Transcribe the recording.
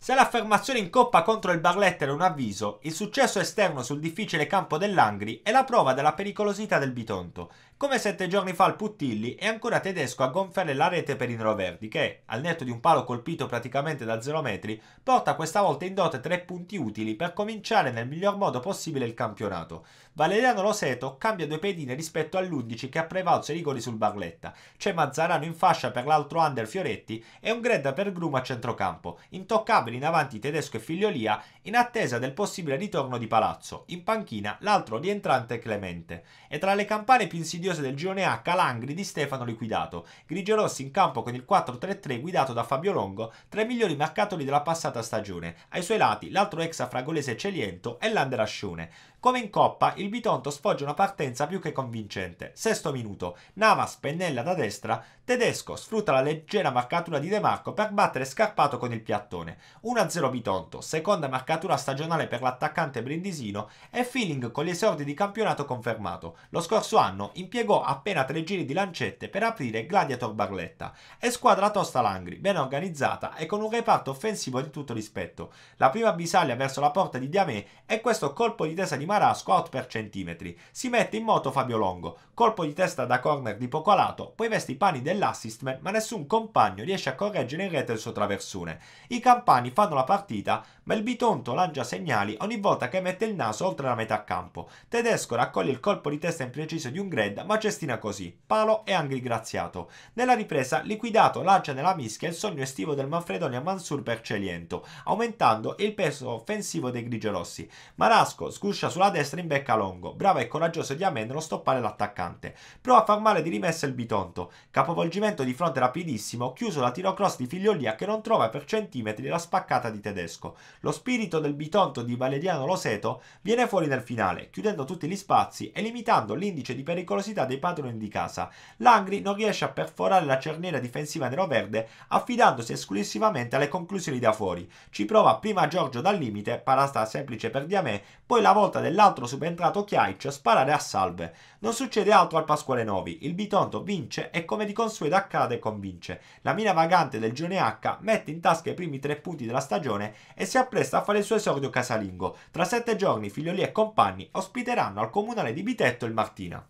Se l'affermazione in coppa contro il Barletta era un avviso, il successo esterno sul difficile campo dell'Angri è la prova della pericolosità del Bitonto come sette giorni fa il Puttilli è ancora tedesco a gonfiare la rete per i neroverdi che, al netto di un palo colpito praticamente da 0 metri, porta questa volta in dote tre punti utili per cominciare nel miglior modo possibile il campionato. Valeriano Loseto cambia due pedine rispetto all'11 che ha prevalso i rigori sul Barletta. C'è Mazzarano in fascia per l'altro under Fioretti e un Gredda per Gruma a centrocampo, intoccabili in avanti Tedesco e Figliolia in attesa del possibile ritorno di Palazzo. In panchina l'altro rientrante Clemente. E tra le campane più insidiose insidiosa del girone A Calangri di Stefano liquidato. Grigio Rossi in campo con il 4-3-3 guidato da Fabio Longo, tra i migliori marcatori della passata stagione. Ai suoi lati l'altro ex afragolese Celiento e l'Anderascione. Come in Coppa, il Bitonto sfoggia una partenza più che convincente. Sesto minuto, Navas pennella da destra, Tedesco sfrutta la leggera marcatura di De Marco per battere Scarpato con il piattone. 1-0 Bitonto, seconda marcatura stagionale per l'attaccante brindisino e feeling con gli esordi di campionato confermato. Lo scorso anno impiegò appena tre giri di lancette per aprire Gladiator Barletta. E squadra tosta Langri, ben organizzata e con un reparto offensivo di tutto rispetto. La prima bisaglia verso la porta di Diamé e questo colpo di testa di Mar- farà squat per centimetri. Si mette in moto Fabio Longo, colpo di testa da corner di poco lato, poi veste i panni dell'assist ma nessun compagno riesce a correggere in rete il suo traversone. I campani fanno la partita, ma il bitonto lancia segnali ogni volta che mette il naso oltre la metà campo. Tedesco raccoglie il colpo di testa impreciso di un Gred, ma cestina così, palo e angri graziato. Nella ripresa, liquidato lancia nella mischia il sogno estivo del Manfredonia Mansur per Celiento, aumentando il peso offensivo dei grigiorossi. Marasco sguscia su sulla destra becca Longo, Brava e coraggioso di Amen nello stoppare l'attaccante. Prova a far male di rimessa il Bitonto, capovolgimento di fronte rapidissimo, chiuso la tiro cross di Figliolia che non trova per centimetri la spaccata di Tedesco. Lo spirito del Bitonto di Valeriano Loseto viene fuori nel finale, chiudendo tutti gli spazi e limitando l'indice di pericolosità dei padroni di casa. Langri non riesce a perforare la cerniera difensiva nero-verde affidandosi esclusivamente alle conclusioni da fuori. Ci prova prima Giorgio dal limite, parasta semplice per Diamè, poi la volta del e l'altro subentrato Chiaic a sparare a salve. Non succede altro al Pasquale Novi, il Bitonto vince e come di consueto accade e convince. La mina vagante del Gione H mette in tasca i primi tre punti della stagione e si appresta a fare il suo esordio casalingo. Tra sette giorni Figlioli e compagni ospiteranno al comunale di Bitetto il Martina.